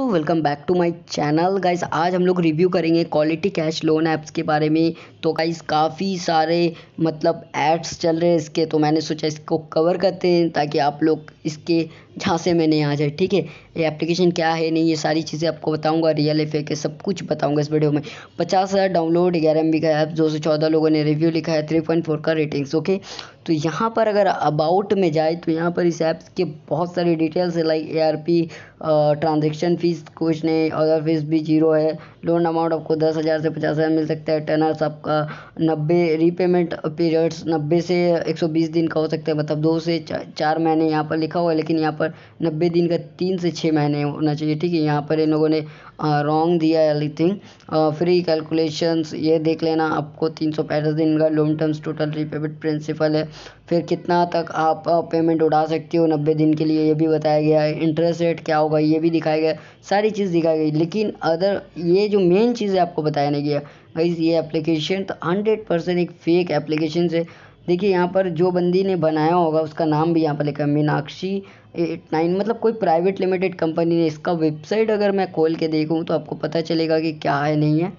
दोस्तों welcome back to my channel guys आज हम लोग रिव्यू करेंगे क्वालिटी कैश लोन ऐप्स के बारे में तो गाइस काफ़ी सारे मतलब एड्स चल रहे हैं इसके तो मैंने सोचा इसको कवर करते हैं ताकि आप लोग इसके झांसे में नहीं आ जाए ठीक है ये एप्लीकेशन क्या है नहीं ये सारी चीज़ें आपको बताऊँगा रियल एफ के सब कुछ बताऊँगा इस वीडियो में पचास हज़ार डाउनलोड ग्यारह एम का ऐप दो सौ चौदह लोगों ने रिव्यू लिखा है थ्री पॉइंट फोर का रेटिंग्स ओके तो यहाँ पर अगर अबाउट में जाए तो यहाँ पर इस ऐप्स के बहुत सारी डिटेल्स है लाइक ए ट्रांजेक्शन फ़ीस कुछ नहीं अदर फीस भी जीरो है लोन अमाउंट आपको दस हज़ार से पचास हज़ार मिल सकता है टर्नर्स आपका नब्बे रीपेमेंट पीरियड्स नब्बे से एक सौ बीस दिन का हो सकता है मतलब दो से चा, चार महीने यहाँ पर लिखा हुआ है लेकिन यहाँ पर नब्बे दिन का तीन से छः महीने होना चाहिए ठीक है यहाँ पर इन लोगों ने रॉन्ग दिया है आई थिंक फ्री कैलकुलेशंस ये देख लेना आपको तीन सौ पैंतीस दिन का long terms total repayment principal है फिर कितना तक आप पेमेंट उठा सकते हो नब्बे दिन के लिए ये भी बताया गया है इंटरेस्ट रेट क्या होगा ये भी दिखाया गया सारी चीज़ दिखाई गई लेकिन अदर ये जो मेन चीज़ है आपको बताया नहीं गया भाई ये एप्लीकेशन तो हंड्रेड परसेंट एक फेक एप्लीकेशन से देखिए यहाँ पर जो बंदी ने बनाया होगा उसका नाम भी यहाँ पर लिखा है मीनाक्षी एट नाइन मतलब कोई प्राइवेट लिमिटेड कंपनी ने इसका वेबसाइट अगर मैं खोल के देखूँ तो आपको पता चलेगा कि क्या है नहीं है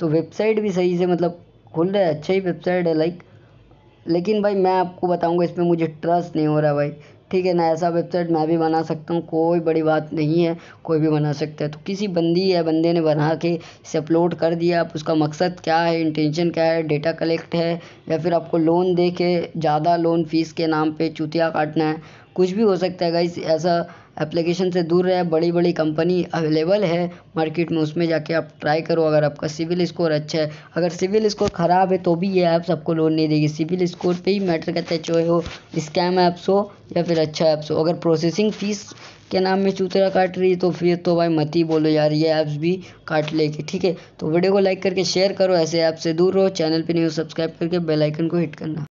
तो वेबसाइट भी सही से मतलब खुल रहा है अच्छा ही वेबसाइट है लाइक लेकिन भाई मैं आपको बताऊँगा इसमें मुझे ट्रस्ट नहीं हो रहा भाई ठीक है ना ऐसा वेबसाइट मैं भी बना सकता हूँ कोई बड़ी बात नहीं है कोई भी बना सकता है तो किसी बंदी या बंदे ने बना के इसे अपलोड कर दिया आप उसका मकसद क्या है इंटेंशन क्या है डेटा कलेक्ट है या फिर आपको लोन दे के ज़्यादा लोन फीस के नाम पे चूतिया काटना है कुछ भी हो सकता है गाइस ऐसा एप्लीकेशन से दूर रहे बड़ी बड़ी कंपनी अवेलेबल है मार्केट में उसमें जाके आप ट्राई करो अगर आपका सिविल स्कोर अच्छा है अगर सिविल स्कोर ख़राब है तो भी ये ऐप्स आपको लोन नहीं देगी सिविल स्कोर पे ही मैटर करता है चाहे वो स्कैम ऐप्स हो या फिर अच्छा ऐप्स हो अगर प्रोसेसिंग फ़ीस के नाम में चूतरा काट रही है तो फिर तो भाई मत ही बोलो यार ये ऐप्स भी काट लेगी ठीक है तो वीडियो को लाइक करके शेयर करो ऐसे ऐप से दूर रहो चैनल पर नहीं हो सब्सक्राइब करके बेलाइकन को हिट करना